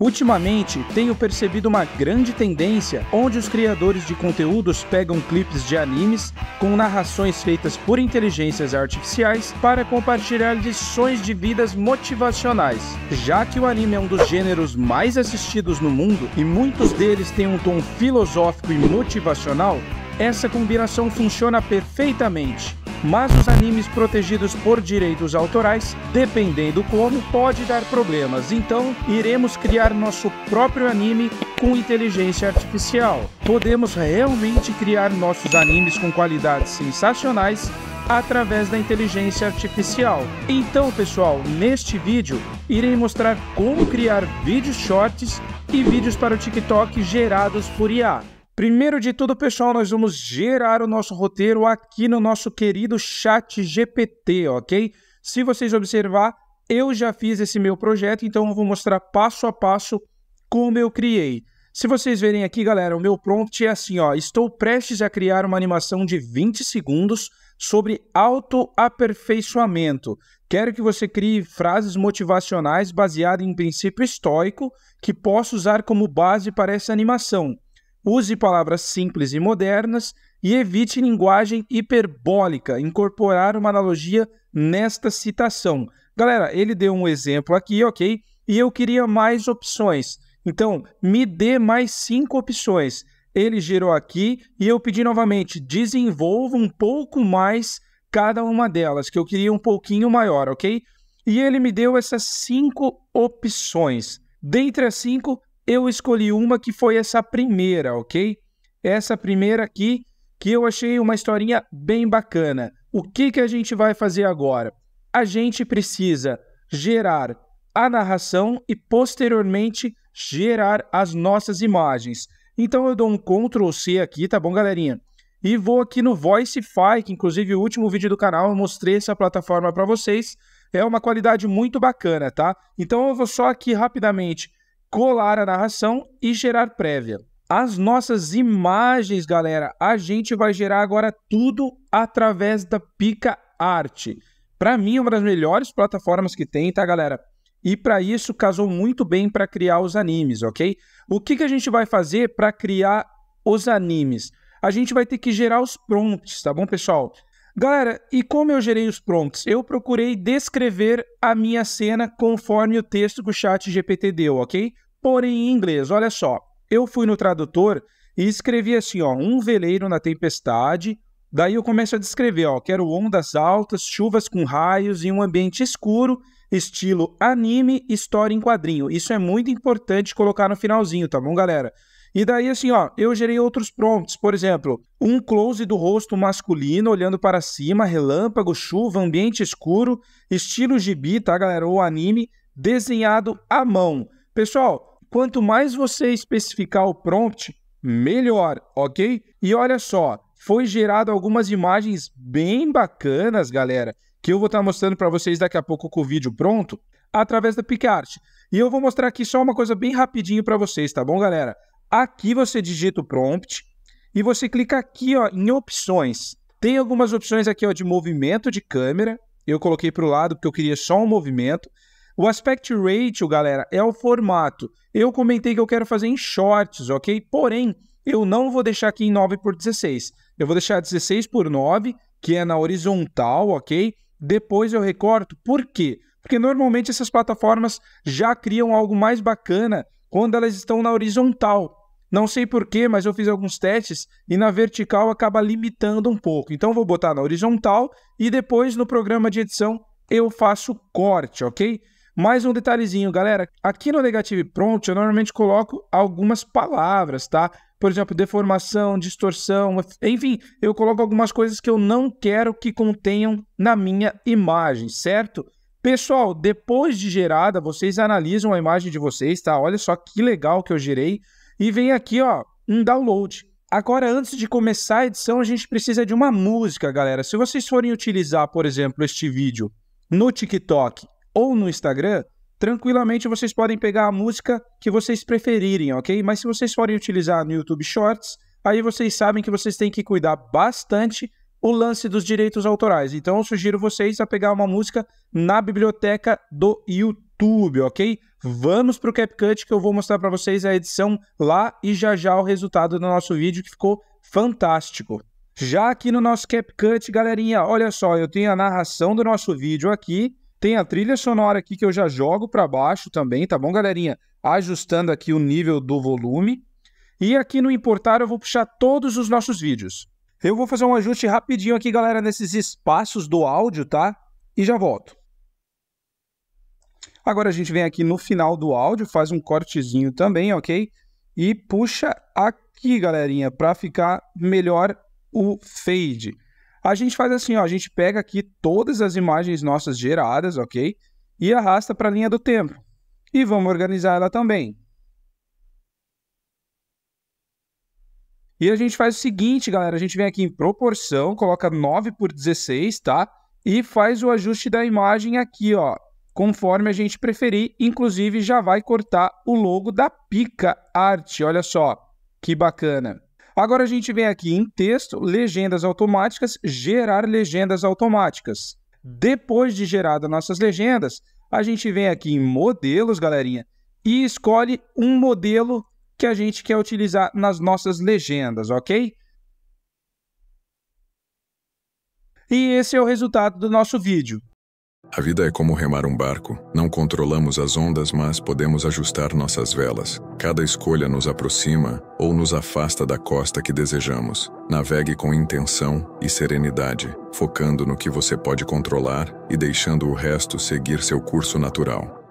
Ultimamente, tenho percebido uma grande tendência onde os criadores de conteúdos pegam clipes de animes com narrações feitas por inteligências artificiais para compartilhar lições de vidas motivacionais. Já que o anime é um dos gêneros mais assistidos no mundo e muitos deles têm um tom filosófico e motivacional, essa combinação funciona perfeitamente mas os animes protegidos por direitos autorais, dependendo como, pode dar problemas. Então, iremos criar nosso próprio anime com inteligência artificial. Podemos realmente criar nossos animes com qualidades sensacionais através da inteligência artificial. Então, pessoal, neste vídeo irei mostrar como criar vídeos shorts e vídeos para o TikTok gerados por IA. Primeiro de tudo, pessoal, nós vamos gerar o nosso roteiro aqui no nosso querido chat GPT, ok? Se vocês observar, eu já fiz esse meu projeto, então eu vou mostrar passo a passo como eu criei. Se vocês verem aqui, galera, o meu prompt é assim, ó, estou prestes a criar uma animação de 20 segundos sobre autoaperfeiçoamento. Quero que você crie frases motivacionais baseadas em princípio estoico que possa usar como base para essa animação. Use palavras simples e modernas e evite linguagem hiperbólica. Incorporar uma analogia nesta citação. Galera, ele deu um exemplo aqui, ok? E eu queria mais opções. Então, me dê mais cinco opções. Ele gerou aqui e eu pedi novamente, desenvolva um pouco mais cada uma delas, que eu queria um pouquinho maior, ok? E ele me deu essas cinco opções. Dentre as cinco, eu escolhi uma que foi essa primeira, ok? Essa primeira aqui, que eu achei uma historinha bem bacana. O que, que a gente vai fazer agora? A gente precisa gerar a narração e, posteriormente, gerar as nossas imagens. Então, eu dou um Ctrl C aqui, tá bom, galerinha? E vou aqui no Voiceify, que inclusive o último vídeo do canal eu mostrei essa plataforma para vocês. É uma qualidade muito bacana, tá? Então, eu vou só aqui rapidamente colar a narração e gerar prévia. As nossas imagens, galera, a gente vai gerar agora tudo através da Pica Art. Para mim, é uma das melhores plataformas que tem, tá, galera? E para isso casou muito bem para criar os animes, ok? O que, que a gente vai fazer para criar os animes? A gente vai ter que gerar os prompts, tá bom, pessoal? Galera, e como eu gerei os prompts? Eu procurei descrever a minha cena conforme o texto que o chat GPT deu, ok? Porém, em inglês, olha só. Eu fui no tradutor e escrevi assim, ó, um veleiro na tempestade. Daí eu começo a descrever, ó, quero ondas altas, chuvas com raios e um ambiente escuro, estilo anime, história em quadrinho. Isso é muito importante colocar no finalzinho, tá bom, galera? E daí, assim, ó, eu gerei outros prompts, por exemplo, um close do rosto masculino olhando para cima, relâmpago, chuva, ambiente escuro, estilo gibi, tá, galera? Ou anime, desenhado à mão. Pessoal, quanto mais você especificar o prompt, melhor, ok? E olha só, foi gerado algumas imagens bem bacanas, galera, que eu vou estar tá mostrando para vocês daqui a pouco com o vídeo pronto, através da PicArt. E eu vou mostrar aqui só uma coisa bem rapidinho para vocês, tá bom, galera? Aqui você digita o prompt e você clica aqui ó, em opções. Tem algumas opções aqui ó, de movimento de câmera. Eu coloquei para o lado porque eu queria só um movimento. O aspect ratio, galera, é o formato. Eu comentei que eu quero fazer em shorts, ok? Porém, eu não vou deixar aqui em 9 por 16. Eu vou deixar 16 por 9, que é na horizontal, ok? Depois eu recorto. Por quê? Porque normalmente essas plataformas já criam algo mais bacana quando elas estão na horizontal. Não sei porquê, mas eu fiz alguns testes e na vertical acaba limitando um pouco. Então vou botar na horizontal e depois no programa de edição eu faço corte, ok? Mais um detalhezinho, galera. Aqui no Negative Prompt eu normalmente coloco algumas palavras, tá? Por exemplo, deformação, distorção, enfim, eu coloco algumas coisas que eu não quero que contenham na minha imagem, certo? Pessoal, depois de gerada, vocês analisam a imagem de vocês, tá? Olha só que legal que eu gerei. E vem aqui, ó, um download. Agora, antes de começar a edição, a gente precisa de uma música, galera. Se vocês forem utilizar, por exemplo, este vídeo no TikTok ou no Instagram, tranquilamente vocês podem pegar a música que vocês preferirem, ok? Mas se vocês forem utilizar no YouTube Shorts, aí vocês sabem que vocês têm que cuidar bastante o lance dos direitos autorais. Então, eu sugiro vocês a pegar uma música na biblioteca do YouTube. YouTube, ok? Vamos para o CapCut que eu vou mostrar para vocês a edição lá e já já o resultado do nosso vídeo que ficou fantástico. Já aqui no nosso CapCut, galerinha, olha só, eu tenho a narração do nosso vídeo aqui, tem a trilha sonora aqui que eu já jogo para baixo também, tá bom, galerinha? Ajustando aqui o nível do volume. E aqui no importar eu vou puxar todos os nossos vídeos. Eu vou fazer um ajuste rapidinho aqui, galera, nesses espaços do áudio, tá? E já volto. Agora a gente vem aqui no final do áudio, faz um cortezinho também, ok? E puxa aqui, galerinha, para ficar melhor o fade. A gente faz assim, ó, a gente pega aqui todas as imagens nossas geradas, ok? E arrasta para a linha do tempo. E vamos organizar ela também. E a gente faz o seguinte, galera, a gente vem aqui em proporção, coloca 9 por 16, tá? E faz o ajuste da imagem aqui, ó, conforme a gente preferir. Inclusive, já vai cortar o logo da Pica Arte. Olha só, que bacana. Agora a gente vem aqui em texto, legendas automáticas, gerar legendas automáticas. Depois de geradas nossas legendas, a gente vem aqui em modelos, galerinha, e escolhe um modelo que a gente quer utilizar nas nossas legendas, ok? E esse é o resultado do nosso vídeo. A vida é como remar um barco. Não controlamos as ondas, mas podemos ajustar nossas velas. Cada escolha nos aproxima ou nos afasta da costa que desejamos. Navegue com intenção e serenidade, focando no que você pode controlar e deixando o resto seguir seu curso natural.